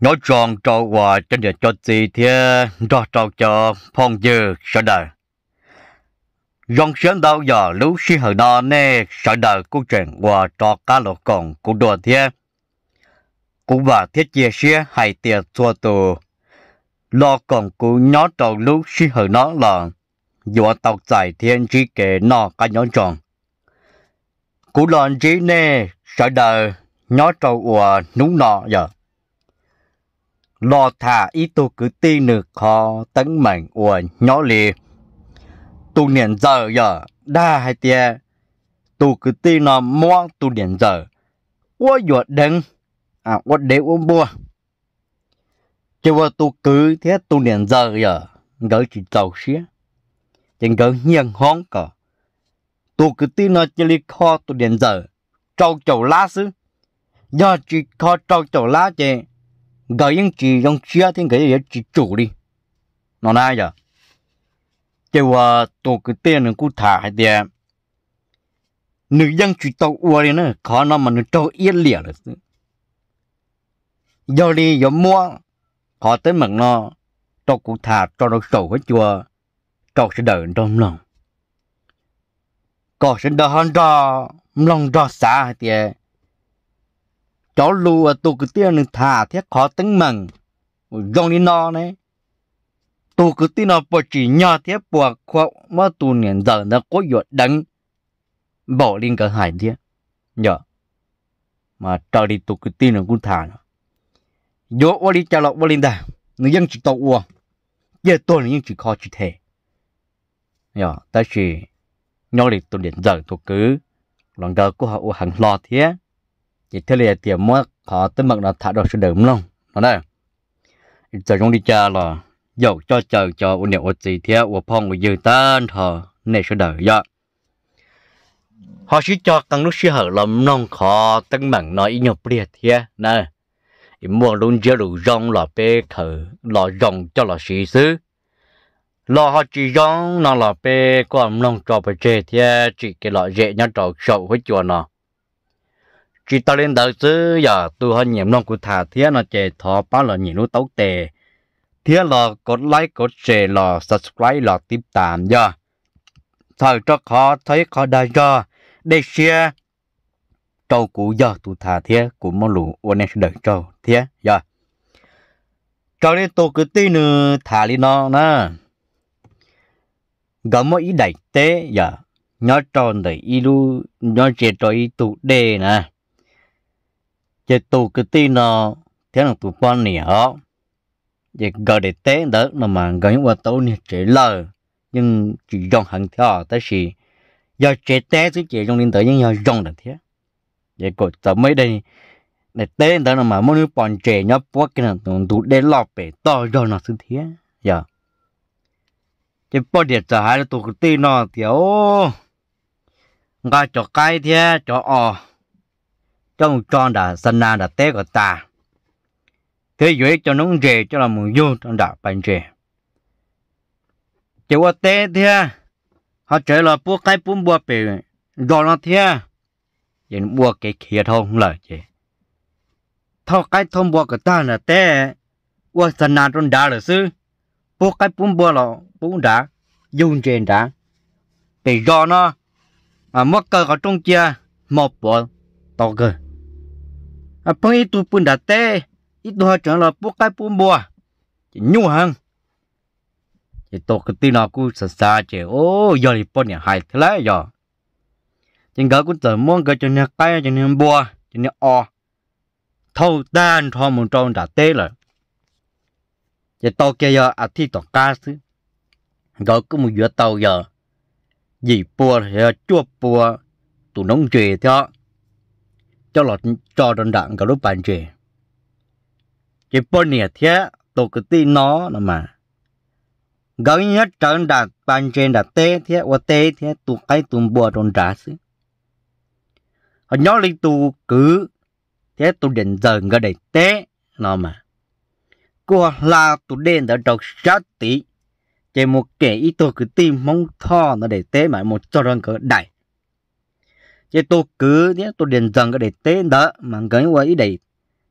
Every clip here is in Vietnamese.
nói tròn trò hòa trên địa cho gì thế rõ trò cho phong dư sợ đời dòng sớm đau giờ lũ si hở đó nè sợ đời cũng chuyện hòa trò cá lộ còn cũng đùa thế cũng và thiết chia xe hay tiền thua tù lo còn cũng nhó trò lũ si hở nó là do tộc giải thiên chi kể nó cả nhóm tròn cũng lòn trí nè sợ đời nhó trò hòa núng nọ giờ lo thả ý tu cứ ti nực khó tấn mảnh của nhỏ lì tu niệm giờ giờ đa hai tia tu cứ ti nó mua tu niệm giờ quá ruột đừng à quá đế uống bua chứ qua tu cứ thế tu niệm giờ giờ gỡ chỉ tàu xía chẳng gỡ nhiên hóng cả tu cứ ti nó chỉ li kho tu niệm giờ trâu chầu lá xứ do chỉ kho trâu chầu lá chứ cái những chỉ dùng chia thì cái gì chỉ chủ đi nó nãy giờ thì và tổ cái tiền nó cũng thả hay thì à? nữ dân chỉ tàu uo đi nữa khó nó mà nó tàu yên lìa được giờ đi giờ mua khó tới mừng nó tàu cụ thả cho nó sầu hết chùa tàu sẽ đợi trong lòng có sẽ đời hơn đó lòng đó xa thì cháu lùa à, tù cứ tiền thả thế khó tính mừng dòng đi no này tù cứ tin nó bỏ chỉ nhỏ thế bỏ khó mà tù niệm giờ nó có giọt đắng bỏ lên cả hải thế nhở mà trời đi tù cứ tin nó cũng thả nó yo ô đi chào lọc ô lên đây nó dân chỉ tàu uo giờ tôi nó vẫn chỉ khó chỉ thể nhở ta chỉ nhỏ đi tù niệm giờ tụ cứ lòng đời của họ hàng lo thế chỉ thế là tiền mua họ tới mực là thả đồ sự đựng luôn nó đây giờ chúng đi chơi là dọc cho chờ cho u niệm ôn gì thế ôn phong u dư tan thờ này sự đợi vậy dạ. họ chỉ cho căn lúc xí hở làm nông khó tăng mảng nói ý nhập liệt thế nè mua luôn chưa đủ rong là bê thở là rong cho là xí xứ lo họ chỉ rong nó là bê có làm nông cho bê chê thế chỉ cái loại dễ nhất trò sầu với chùa nó chỉ ta lên đầu chứ giờ tôi hơi nhiễm non của thà thế là chè thọ bao là nhìn nó tấu tề thế là có like có share là subscribe là tiếp tạm giờ dạ. thời cho khó thấy khó đại giờ dạ. để share trâu cũ giờ tôi thà thế cũng mong lũ ôn em đợi trâu thế giờ dạ. cho nên tôi cứ tin nữa ừ, thà đi nó nè gõ mỗi ý đại tế giờ nhớ tròn để ý lu nhớ chè trò ý tụ đề nè giờ tù cái tí nó thế là tù quan nỉ họ giờ gọi để té đỡ là mà gọi những quả tấu nè chỉ lờ nhưng chỉ dòng hận thọ tới gì do chế té chứ chỉ trong điện tử nhưng giờ dòng được thế giờ cột tớ mấy đây để té đỡ là mà muốn nước bọn trẻ nhóc bó cái nào tụi tụi để lọp bể to rồi nó thứ thế giờ cái bó điện trở hai là tụi cái tí nó thiếu ngà cho cái thế cho ờ trong tròn đã sinh ra đã té của ta thế giới cho nóng rề cho là mùng vô trong đạo bàn rề chỉ qua té thế à? họ trở là bố cái bún bò bể rồi nó thế à? vậy bùa cái kia thôi không lời chị thao cái thông bùa của ta là té qua sinh ra trong đạo là sư bố cái bún bò là bún đá dùng trên đá để do nó à mất cơ có trung chia một bộ to cơ à phong ít tu bún đã tê ít tu họ chẳng là bút cái bún bùa chỉ nhu hàng chỉ tổ cái tin nào cũng sợ sợ chỉ ô giờ thì bọn nhà hại thế lại giờ chỉ gỡ cũng tự muốn cái cho nhà cái cho nhà bùa cho nhà o thâu tan thâu một trâu đã tê rồi chỉ tổ kia giờ à thi tổ cá chứ gỡ cũng một giữa tàu giờ gì bùa thì chua bùa tụ nông chuyện theo cho lọt cho đơn đặng cả lúc bàn chè chỉ bỏ nhiệt thế tổ cái tí nó là mà gần nhất trận đặt bàn chè đặt tê thế và tê thế tụ cái tụ bùa đơn trả xứ họ nhớ lên tụ cứ thế tụ định dần cái để tê nó mà cô là tụ đen đã đọc sát tí chỉ một kẻ ít tổ cái tim mong tho nó để tê mà một cho đơn cỡ đại chế tôi cứ thế tôi điền dần cái để tế đó mà cái qua ý đầy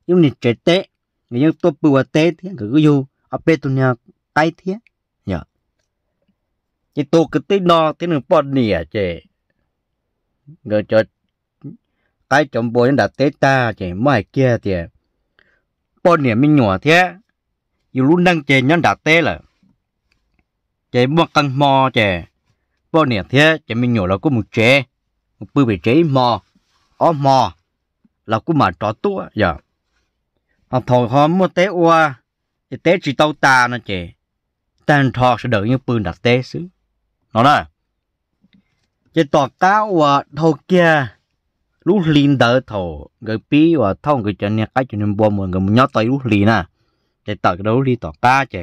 nhưng nịt chế tế như tôi bùa tế thế cứ cứ ở bên tôi nhà tay thế nhở chế tôi cứ tế no thế nên bỏ nỉa chế người cho cái chồng bồi đã tế ta chế mai kia chế bỏ nỉa à, mình nhỏ thế dù lúc đang chế nhân đã tế là chế mua căn mò chế bỏ nỉa à thế chế mình nhỏ là có một chế bự bị chế mò ó mò là cũng mà trọ tua giờ dạ. à thôi họ mua té oa thì té chỉ tao ta nó chị tàn thọ sẽ đợi những bự đặt té xứ nó đó chỉ tọt tao và thôi kia lúc liền đỡ thổ người pí và thông người chân nhà cái chân nhà bom người nhót tay lúc liền à chỉ tọt cái đó liền tọt ta chị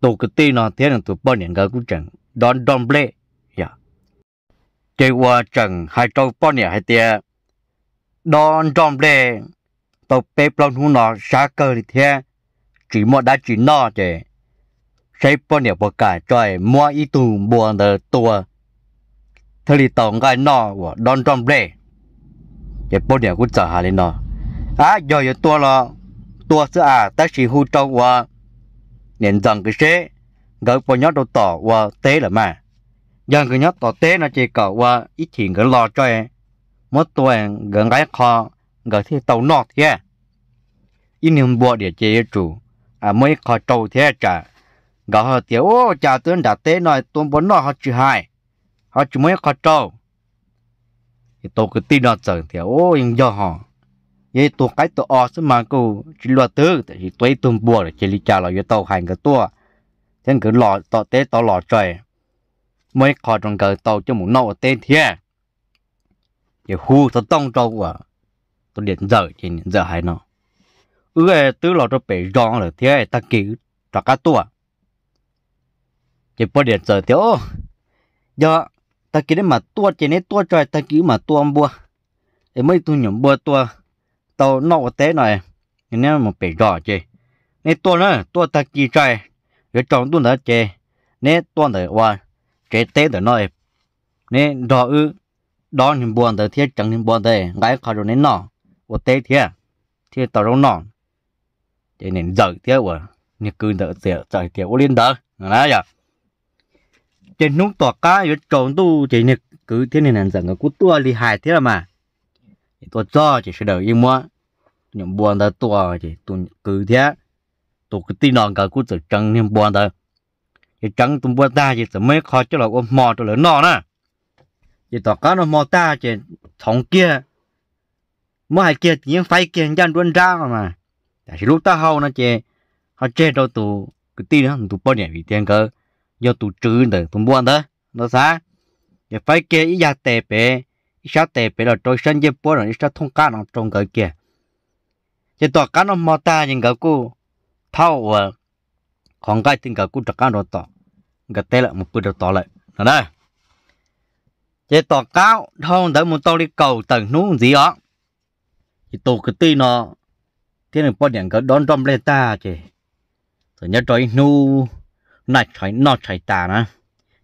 tổ cái tin nó thế là tổ bọn những người cũng chẳng đón đón blé để qua trận hai trâu bao nhiêu hai tia đòn tròn đề tàu bê plon hú nó xa cơ thì thế chỉ một đã chỉ nọ để xây bao nhiêu bao cả trời mua ít tù buồn đờ tua thế thì tàu cái nọ của đòn tròn đề để bao nhiêu cũng trả lại nó à giờ giờ tua lo tua sẽ à ta chỉ hú trâu qua nên rằng cái thế gỡ bao nhiêu đầu tỏ qua tế là mà dân cái nhớ tổ tế nó chỉ cậu qua ít tiền gần lo cho em mất tuổi gần gái kho gần thì tàu nọ thế ít niệm bộ để chế chủ à mới kho trâu thế chả gõ họ tiểu ô cha tướng đã tế nói tuôn bốn nọ họ chữ hai họ chữ mới kho trâu thì tôi cứ tin nó chẳng thì ô nhưng do họ vậy tôi cái tôi o sẽ mà cô chỉ lo tư thì tôi tuôn bộ để chế lý trả lại với tàu hành cái tua thế cứ lo tổ tế tàu lo trời mới khó trong cờ tàu cho một nọ tên thế thì hu tôi tông trâu à tôi điện giờ trên điện giờ hay nó ư ừ, tứ lọ cho bể rong rồi thế ta kỹ cho cá tua thì bữa điện giờ thì ô giờ ta kỹ đến mà tua chỉ nên tua trời ta kỹ mà tua bùa, thì mấy tôi nhầm bùa tua tàu nọ tế này nên một bể rong chứ nên tua nữa tua ta kỹ trời rồi trồng tu nữa chứ nên tua nữa qua chế tế tới nói nè đó ư đó những buồn tới thiết chẳng những buồn tới gái khó rồi nên nọ của tế thiết thiết à? tao đâu nọ thế nên giờ thế của như cứ đỡ tiệt trời thế của liên đỡ là vậy trên nút tọt cá ở trộn tu chỉ như cứ thế này là giờ người cút tua đi hại thế là mà tôi cho chỉ sẽ đỡ yên mua những buồn tới tua chỉ tôi cứ thế tôi cứ tin nọ cả cút tự chẳng những buồn tới thì trắng tụm bữa ta thì tụm mấy khó cho là ôm mò cho lỡ nọ nè thì tỏ cá nó mò ta thì thòng kia mỗi hai kia thì phải kia dân đuôn ra mà mà tại lúc ta hầu nó chè họ chè đâu tụ cái tin nó tụ bao nhiêu vì tiền cơ do tụ trừ từ tụm buôn đó nó xa thì phải kia ý gia tệ bể ý sao tệ bể là trôi sân dây bố rồi ý sao thông cá nó trông cỡ kia thì tỏ cá nó mò ta nhưng cỡ cô thao ของไก่ถึงกับกูจะก้าวโดนต่อกับเตะละมันกูจะต่อเลยนะได้เจต่อก้าวท้องแต่มันต้องรีเก่าต่างนู้น gì đó thì tổ cái tì nó thế này bọn điện cái đón trong lên ta chứ rồi nhớ trói nu nạch trói nọ trói ta nè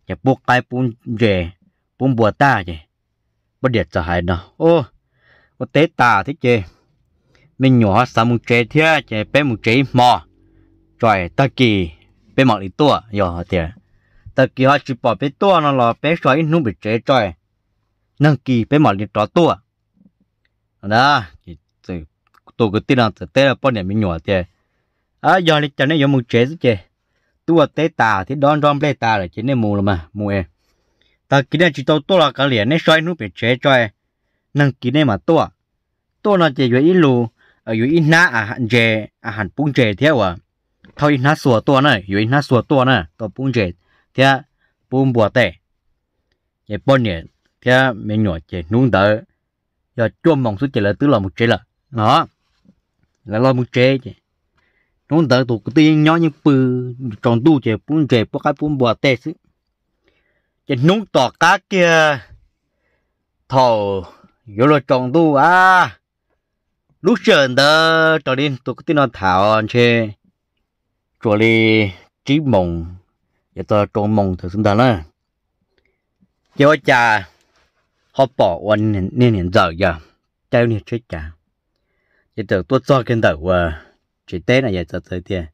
chỉ buộc cái bún dề bún bùa ta chứ bọn điện sợ hại nó ô có tế ta thế chứ mình nhỏ sao một chế thế chứ bé một chế mò trời ta kỳ bé mỏ đi tua giờ họ tiền tại kỳ hoa chỉ bỏ bé tua nó là bé soi ít nút bị chế trời nâng kỳ bé mỏ đi trò tua đó thì từ tôi cứ tin rằng từ tết là bọn này mình nhỏ tiền à giờ đi cho nên giờ muốn chế chứ chế tua tê tà thì đón đón bé tà là chỉ nên mù rồi mà mù em ta kỳ này chỉ tao tua là cả liền nên soi nút bị chế trời nâng kỳ này mà tua tua nó chỉ dưới ít lù ở ít ná à hạn chế à hạn bung chế theo à thâu ít hát sủa tua nè yếu ít hát sủa tua nè tổ bún chế thì bún bùa tè, chế bún nhẹ thì mình nhỏ chế nung đỡ giờ chôm mong số chế là tứ lò một chế là nó là lò một chế chế nung đỡ tụ cái tiếng nhỏ như bự tròn tu chế bún chế bún cái bún bùa tè chứ chế nung tỏ cá kia thầu yếu là tròn tu à lúc chờ đó cho nên tụ cái tiếng nó thảo chế chỗ li trí mộng giờ tôi trộn mộng thử chúng ta nữa giờ cha họ bỏ quên nên hiện giờ giờ treo nên chết cha giờ tôi tôi cho cái đầu chỉ té này giờ tôi tiền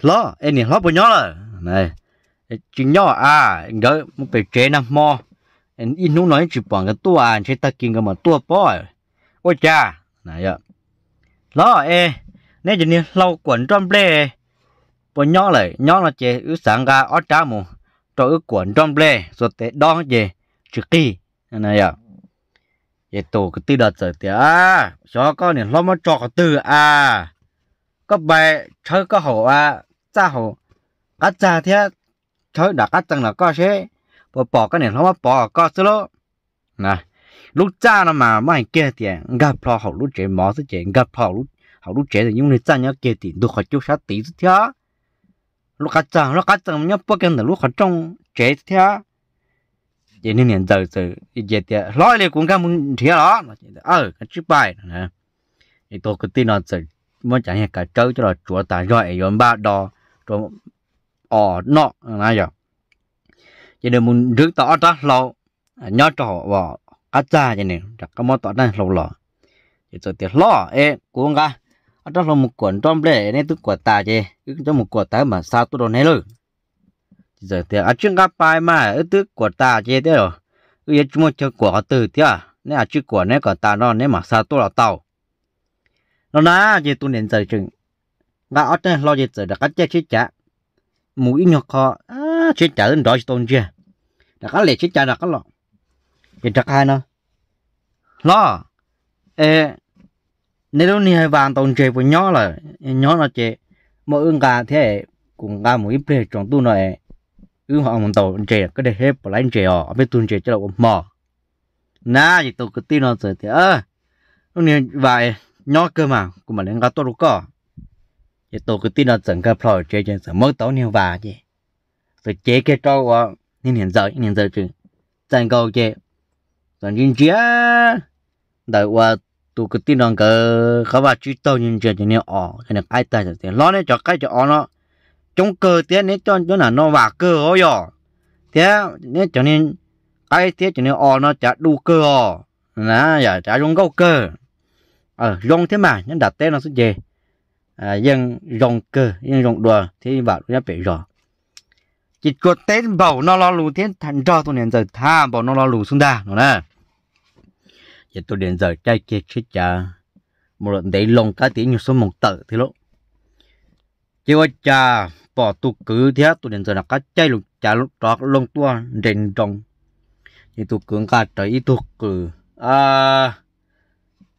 lo em nhìn lo bao nhiêu rồi này chuyện nhỏ à gỡ một bề chế năm mò em in lúc nói chỉ bằng cái tua anh à, chỉ ta kinh cái mà tua bỏ à. ôi cha này giờ lo em nãy giờ này lau quần trong bể bộ nhỏ lại nhỏ là chế ứ sáng ga ở trá mù cho ứ quần trong lê rồi tế đong về chữ kỳ này à vậy tổ cái tư đợt rồi thì à cho con này lo mà cho cái tư à có bài chơi có hậu à cha hậu cá cha thế chơi đã cá chẳng là có thế bỏ bỏ cái này lo mà bỏ có chứ lo nè lúc cha nó mà mấy kia thì gặp lo hậu lúc chế mỏ thì chế gặp hậu lúc hậu lúc chế thì những người cha nhớ kia thì được học chút sát tí thì thế lúc cá chồng lúc cá chồng bước bốc cái lúc cá trong chế thia vậy nên nhận giờ giờ vậy thì lói này cũng cảm muốn thia đó ờ cái chữ bài nè thì tôi cứ tin nó giờ muốn chẳng hạn cả trâu cho nó chúa ta rồi rồi ba đò rồi ờ nọ là vậy vậy nên muốn rước tỏ đó lâu à, nhớ trò vào cá cha vậy nên đặt cái món tỏ đây lâu lò thì tôi thì lo ê cũng ra đó là một cuộn trong lệ nên tức quả tà chứ cứ cho một quả tà mà sao tôi đồ này luôn giờ thì ở trên gặp bài mà ở tức quả tà chứ thế rồi bây giờ chúng mình chơi quả từ thế à nên ở trên quả này quả tà nó nên mà sao tôi là tàu nó nã chứ tôi nên giờ chừng và ở trên lo gì giờ đã cắt chết chết chả mũi nhọt khó à chết chả đến đó tôi chưa đã cắt lệ chết chả đã cắt lọ thì chắc hai nó lo ê nếu như này vàng tồn chế với nhỏ là nhỏ là chế mỗi ứng cả thế cũng cả một ít bề trong tu này ứng họ một tàu chế cái để hết bỏ lại chế ở biết tu chế cho là mò na thì tôi cứ tin nó rồi thì ơ lúc này vài nhỏ cơ mà cũng mà lên cả tôi đâu có thì tôi cứ tin nó 整个 pro chế chế sẽ mất tàu nhiều vàng chứ rồi chế cái trâu của nên hiện giờ hiện giờ chứ thành câu chế còn riêng chế đợi qua tụ cái tin rằng cái khó bà chú tao nhìn chơi cho nên ở cái này ai ta tiền, lo này cho cái cho ở nó trong cơ tiền này cho cho là nó và cơ họ rồi thế nên cho nên cái tiền cho nên ở nó chả đủ cơ họ là giờ chả dùng gấu cơ ờ dùng thế mà nhân đặt tên nó sẽ về à dân dùng cơ dân dùng đùa thì bảo nó bị rồi chỉ có tên bảo nó lo lù thiên thành cho tôi nên giờ tha bảo nó lo lù xuống đà, nữa nè giờ tôi đến giờ trai kia chứ chả một lần đấy lòng cá tí như số một tờ thế lộ chứ cha bỏ tôi cứ thế tôi đến giờ là cá chay luôn chả lúc đó lông tua đền rồng thì tôi cứ cả trời ít tôi cứ à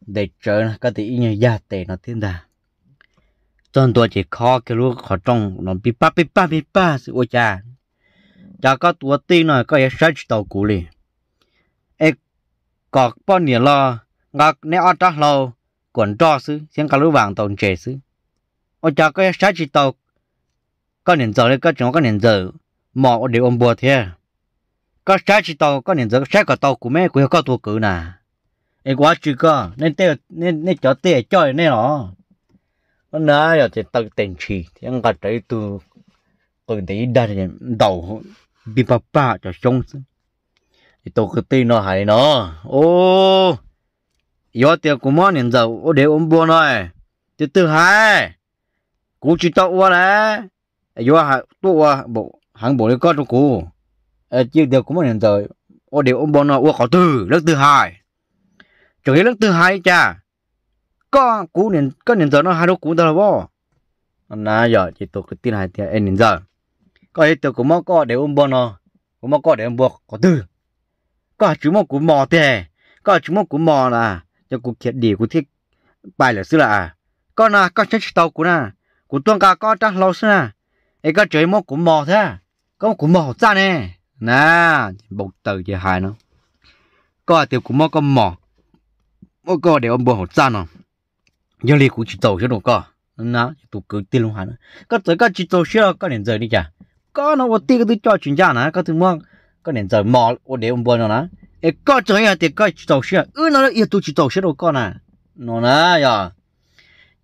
để chờ cá tí như gia tệ nó thiên đà trong tôi chỉ khó cái lúc khó trong nó bị ba bị ba bị ba sự ôi cha cha có tua tí này có cái sách tàu cũ liền có bao nhiêu lo ngọc nè ở trong lâu quần trò xứ xem cả lũ vàng tồn trẻ xứ ở cha cái sát chỉ tộc có nền giờ đấy có chúng có nền giờ mỏ đều ông bùa thế có sát chỉ tàu có nền giờ sát cả tàu của mẹ của có tu cử nè em quá chứ cơ nên tê nên nên cho tê chơi nên nó nó nã rồi thì tao tiền chỉ thì anh cả thấy từ còn thấy đa đầu bị bà bà cho sống thì tôi cứ tin nó hay nó ô yo tiêu của món nhìn dầu ô để ôm buồn rồi thứ tư hai cú chỉ tao qua đấy yo hạ tu qua bộ hàng bộ đấy có cho cú chỉ tiêu của món nhìn dầu ô để ôm buồn nó ô khó từ lớp thứ hai chủ yếu lớp thứ hai cha có cú nhìn có nhìn dầu nó hai đứa cú tao là bo nà giờ chỉ tôi cứ tin hai thì em nhìn dầu có ý tiêu của món có để ôm buồn nó của món có để ôm buồn có từ có chú mong cũng mò thế có chú mong cũng mò là cho cụ thiệt đi cụ thiết bài là xứ là con à con chết tàu cụ nà cụ tuân cả con trăng lâu xưa nà có chơi mong cũng mò thế có cũng mò ra nè nà bột từ giờ hài nó có à, tiểu cũng mò con mò mò có để ông bồ ra nó giờ li cụ chỉ tàu chứ đâu có nó tụ cứ tin luôn hả nó có tới có chỉ tàu chứ có đến giờ đi chả có nó có tiền cái thứ cho chuyển ra nè có thứ mong có nên giờ mò ô để ông bơi nó nè ê có chơi à thì có tàu xe ư nó yêu tu chỉ tàu xe đâu con à nó nè giờ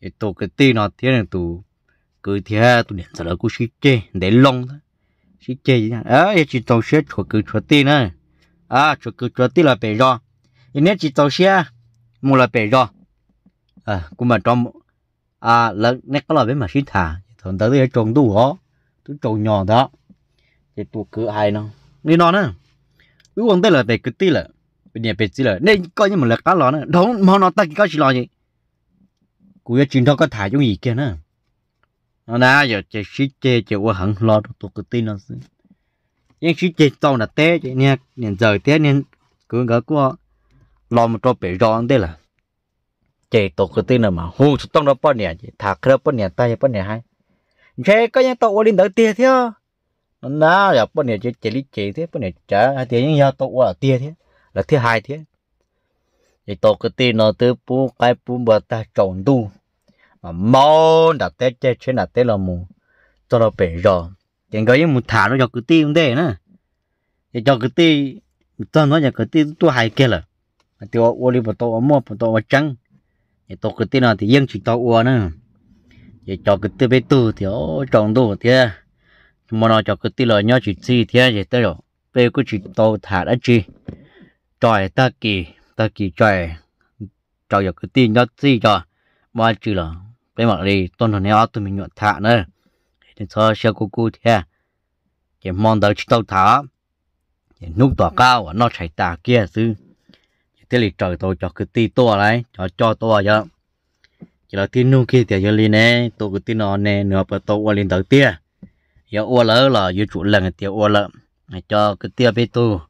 ê tụ cái tì nó thế này tụ cứ thế tụ điện giờ là cứ xí chê để long, thôi xí chê gì nhá à chỉ tàu xe chỗ cứ chỗ tì nữa à chỗ cứ chỗ tì là bể rồi nên chỉ tàu xe mua là bể rồi à cũng mà trong à là nét có là bên mà xí thả thằng tới đây trồng đủ ó tôi trồng nhỏ đó thì tụ cứ ai nó nên nó nữa ú ông tới là về cứ tí là bây giờ bây là nên coi như mình là cá lò nữa đó mà nó ta cái gì lò gì cú cái chuyện đó có thải giống gì kia nữa nó đã giờ chơi xí chê chơi qua hẳn lo tụt cứ tí nó nhưng xí chê tao là té chứ nha nên giờ té nên cứ ngỡ qua lò một trò bể rõ thế là chơi tụt cứ tên là mà hù tông đó bao nhiêu thà cái đó bao nhiêu tay bao nhiêu hay chơi coi những tổ ở đi đỡ tiền thế nó ná là bữa nay chỉ chỉ lý chỉ thế bữa nay trả hai tiếng nhưng nhau tụ là tia thế là thứ hai thế thì tổ cái tia nó từ pu cái pu bờ ta trồng đu mà mau đặt té chơi chơi đặt té là mù cho nó bể rồi tiền cái một thả nó cho cái cũng thế nữa thì cho cái tia cho nó cho cái tiền tôi hai kia là thì ô đi bờ tổ mua bờ tổ trắng thì tổ cái tia nó thì riêng chỉ tổ ô nữa thì cho cái tia bê tu thì ô trồng đu thế mà nó cho cái tí là nhau chỉ chi thế vậy tới rồi bây cứ chỉ tàu thả đã chi trời ta kỳ ta kỳ trời trời giờ cái tin nhau chi cho mà chỉ là cái mà đi tuần hồi nay tụi mình nhọn thả nữa thì sao sẽ cô cô thế chỉ mong đợi chỉ tàu thả chỉ nút tỏa cao và nó chạy tà kia chứ thế là trời tôi cho cái tí to đấy cho cho to vậy chỉ là tin nung kia thì giờ lên này tôi cứ tin nó nè nửa bữa tôi qua lên tới tia giờ ô lỡ là giờ chủ lần thì ô lỡ cho cái tiêu bê tu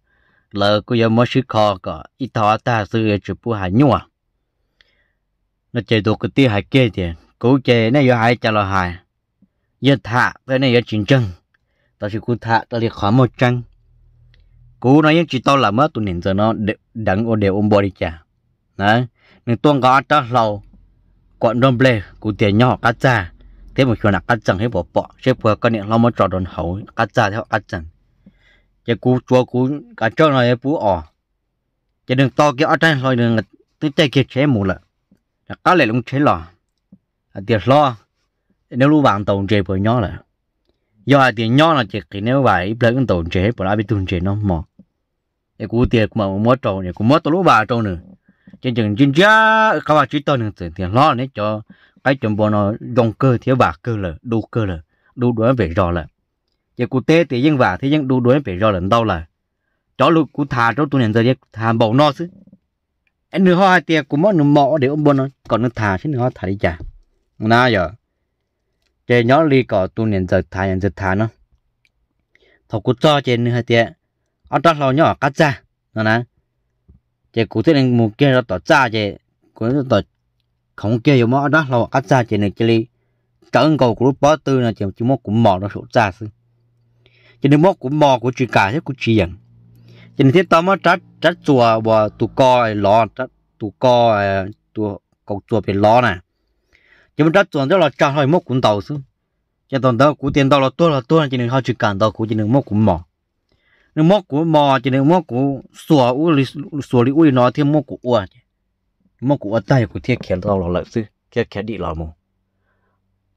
lỡ cứ giờ mới sức khó cả ít thọ ta sư chụp bu hải nhua à. nó chạy đồ cái tiêu hải kia thì cố chạy nó giờ hải chả là hải giờ thả cái này giờ chiến tranh tao chỉ cố thả tao liệt khó một trăng cố nói những chỉ tao là mất tụi nhìn giờ nó đắng ô đều ôm bò đi chả đấy nên tuông gõ cho lầu quọn đom lê cố tiền nhỏ cá trà thế một khi nào cắt chân thì bỏ bỏ sẽ vừa cái này, lo mà trò đòn hậu cắt chân, theo cắt chẳng cái cú chua cú cả trâu này bú ỏ cái đường to kia ở trên lôi đường tôi chạy kia chế mù là cá lại luôn chế lò à tiền lo nếu lúc bạn tồn chế bởi nhỏ là do tiền nhỏ là chỉ cái nếu vậy ít lấy con tồn chế bởi lại bị tồn chế nó mò cái cú tiền mà mua trâu này cũng mua tôi lúc bà trâu nữa trên chừng trên giá các bạn chỉ tôi nữa tiền lo này cho ai chuẩn bộ nó dòng cơ thiếu bạc cơ là đu cơ là đu đuối về rõ là giờ cụ tê thì dân vả thì dân đu đuối về rõ là đâu là chó lúc cụ thả cho tụi nên giờ thả bầu nó chứ anh nửa hoa tiệc của mỗi nửa mọ để ông buồn nó còn nó thả chứ nửa thả đi chả na giờ chơi nhỏ li cỏ tụi nên giờ thả nên giờ thả nó thầu cụ cho chơi nửa tiệc ông ta lo nhỏ cắt ra nó nè chơi cụ tê nên một kia nó tỏ ra chơi cụ tê tỏ không kia yo mo đó lo cắt ra chỉ này chỉ li cẩn cầu của bó tư là chỉ chỉ mo cũng mò nó sụt ra sư chỉ nên mo cũng mò của chỉ cả chứ của chỉ rằng chỉ nên thiết tao mo trát trát chùa và tụ co lò trát tụ co tụ cầu chùa bị lò nè chỉ nên trát chùa đó là cho hơi mo cũng tàu sư chỉ toàn đó của tiền đó là tôi là tôi chỉ nên họ chỉ cản đó của chỉ nên mo cũng mò nên mo cũng mò chỉ nên mo cũng sủa u sủa li u nó thêm mo cũng ua mong cụ ớt tay cụ thiết khéo tao lò lợn sư thiết khéo đi lò mù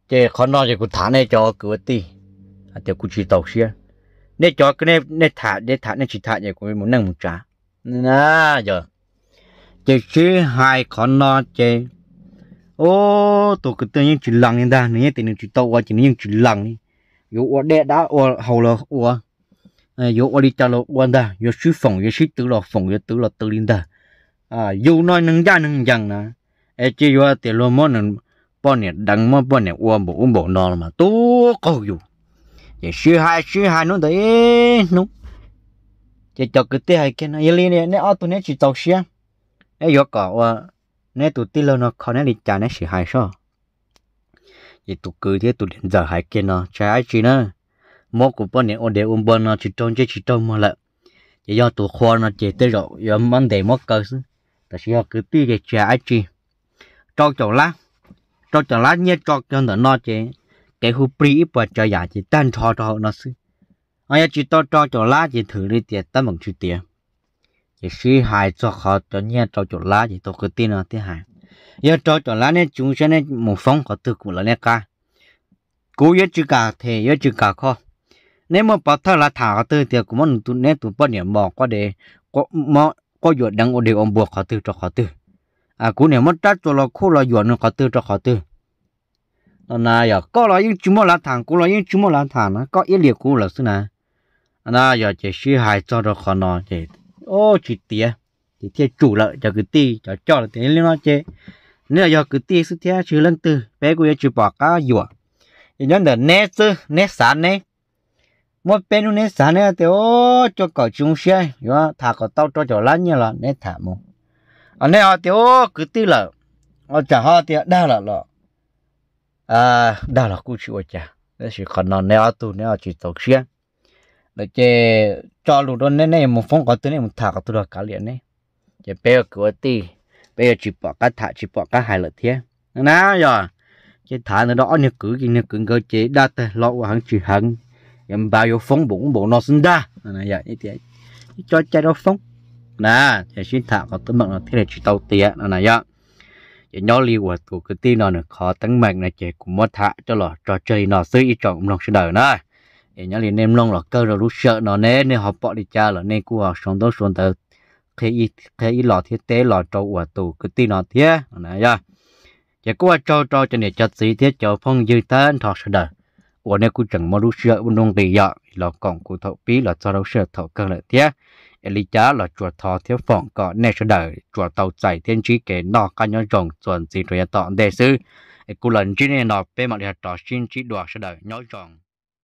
chế khó nói cho cụ thả này cho cụ ớt tì à tiêu cụ chì tàu xe nên cho cái này nên thả để thả nên chì thả vậy cụ muốn nâng muốn trả nà giờ chế chứ hai khó nói chế ô tổ cụ tự nhiên chỉ lằng nên ta nếu tiền chì tàu qua chỉ nhiên chì lăng, đi yếu ở đây đã ở hầu là ở yếu ở đi chợ là ở đây yếu sư phòng yếu sư tử là phòng yếu tử là tử linh ta à dù nói nâng gia nâng dần nè ai e chỉ vừa tiền luôn mỗi nâng bao nè đằng mỗi bao nè uo bộ uo bộ nó mà tu câu dù chỉ sư hai sư hai nó đấy nó chỉ cho cái tia hai cái nó yên này nó ở tụi này chỉ tàu xe ai vừa cả uo tụt tiền luôn nó khó nó đi trả nó sư hai sao chỉ tụt cứ thế tụt đến giờ hai cái nó trái chỉ nó mỗi của bao nè uo để uo bao nó chỉ trông chỉ trông mà lại chỉ do tụi khoa nó chỉ tới rồi giờ mang để mất cơ chứ ta sẽ cứ tùy để trả ấy chi cho chỗ lá cho chỗ lá nhé cho cho nó nó chứ cái hụp bì bỏ cho nhà chỉ tan cho cho nó xí ấy chỉ to cho chỗ lá chỉ thử đi tiền ta bằng chữ tiền chỉ suy hại cho họ cho nhé cho chỗ lá chỉ tôi cứ tin nó thế hại giờ cho chỗ lá nên chúng sẽ nên một phong họ từ cũng là nên ca cố nhớ chữ cả thể nhớ chữ cả kho nếu mà bảo thằng là thả từ thì cũng muốn tụi nên tụi bọn nhà mò qua để có mò có dọn đang ở điều ông buộc khó tư cho khó tư à cú nè mất trách cho lo khô lo dọn nó khó tư cho khó tư nó na giờ có lo những chú mò lá thằng cú lo những chú mò lá thằng nó có ít liệt cú là xí nè à, na giờ chỉ suy hại cho nó khó nó chỉ ô chỉ tía thì thiệt chủ lợi cho cứ ti cho cho là thế liên nó chế nên là do cứ ti sự thiệt chứ lần tư bé của chú bỏ cá dọn nhân là nét chứ nét sáng nè một bên luôn nè sáng nè thì ô cho cậu chung xe đó thà có tao cho cho lát như là nè thả mù ở nè họ thì ô cứ tí là ở à, chả họ thì đa là lọ à đa là cú chịu chả đó chỉ còn nó nè ở tù nè chỉ tàu xe để chế cho luôn đó nè này một phong có tư nè một thà có tụ là cả liền nè để bây giờ cứ tí bây giờ chỉ bỏ cá thà chỉ bỏ cá hai lợt thế nè rồi cái thà nó đó nó cứ gì nó cứ cơ chế đa tê lọ hàng chỉ hàng em bao nhiêu phong bụng bộ nó sinh ra này vậy dạ, thì cho chạy đó phong nè thì xin thảo có tấm mạng là thế này chỉ tàu tiền này vậy chỉ nhớ li của tụ cái tin nữa khó tấn mạnh này chỉ cũng mất thạ cho lọ trò chơi nó ซื้ ít chọn lòng sinh đời nữa chỉ nhớ liền em long là cơ rồi lúc sợ nó nè nên họ bỏ đi cha là nên cô họ xuống đó xuống tới khi ít khi ít thiết tế lọ trâu của tù cái tin nào thế này vậy chỉ có trâu trâu cho nên chất gì thiết cho phong dư tên thọ sinh đời 我呢，古整毛路蛇不弄地呀，老讲古头皮老做老蛇头更了贴，lý giá là chùa thọ thiếu phỏng có nè sẽ đợi chùa tàu giải thiên trí kể nọ cá nhân rồng chuẩn gì rồi à, tọa đề sư, cú lần trên này nọ bề mặt là trò xin trí đoạt sẽ đợi nhỏ rồng